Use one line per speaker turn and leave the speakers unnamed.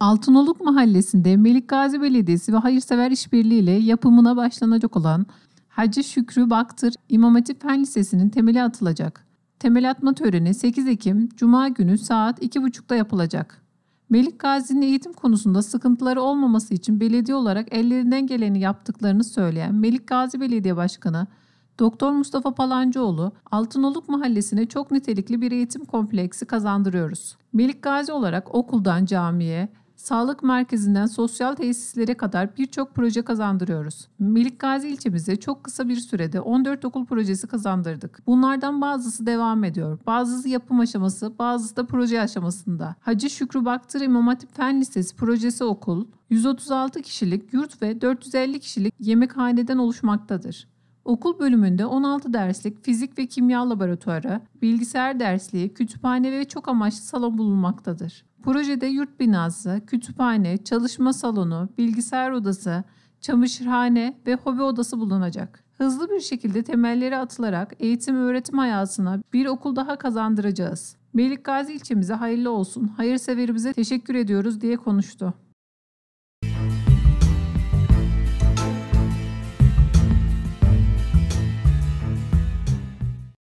Altınoluk Mahallesi'nde Melik Gazi Belediyesi ve Hayırsever İşbirliği ile yapımına başlanacak olan Hacı Şükrü Baktır İmam Hatip Fen Lisesi'nin temeli atılacak. Temel atma töreni 8 Ekim Cuma günü saat 2.30'da yapılacak. Melik Gazi'nin eğitim konusunda sıkıntıları olmaması için belediye olarak ellerinden geleni yaptıklarını söyleyen Melik Gazi Belediye Başkanı Doktor Mustafa Palancıoğlu, Altınoluk Mahallesi'ne çok nitelikli bir eğitim kompleksi kazandırıyoruz. Melik Gazi olarak okuldan camiye, sağlık merkezinden sosyal tesislere kadar birçok proje kazandırıyoruz. Melik ilçemize çok kısa bir sürede 14 okul projesi kazandırdık. Bunlardan bazısı devam ediyor. Bazısı yapım aşaması, bazısı da proje aşamasında. Hacı Şükrü Baktır İmam Hatip Fen Lisesi projesi okul, 136 kişilik yurt ve 450 kişilik yemekhaneden oluşmaktadır. Okul bölümünde 16 derslik fizik ve kimya laboratuvarı, bilgisayar dersliği, kütüphane ve çok amaçlı salon bulunmaktadır. Projede yurt binası, kütüphane, çalışma salonu, bilgisayar odası, çamaşırhane ve hobi odası bulunacak. Hızlı bir şekilde temelleri atılarak eğitim öğretim hayatına bir okul daha kazandıracağız. Melikgazi ilçemize hayırlı olsun, hayırseverimize teşekkür ediyoruz diye konuştu.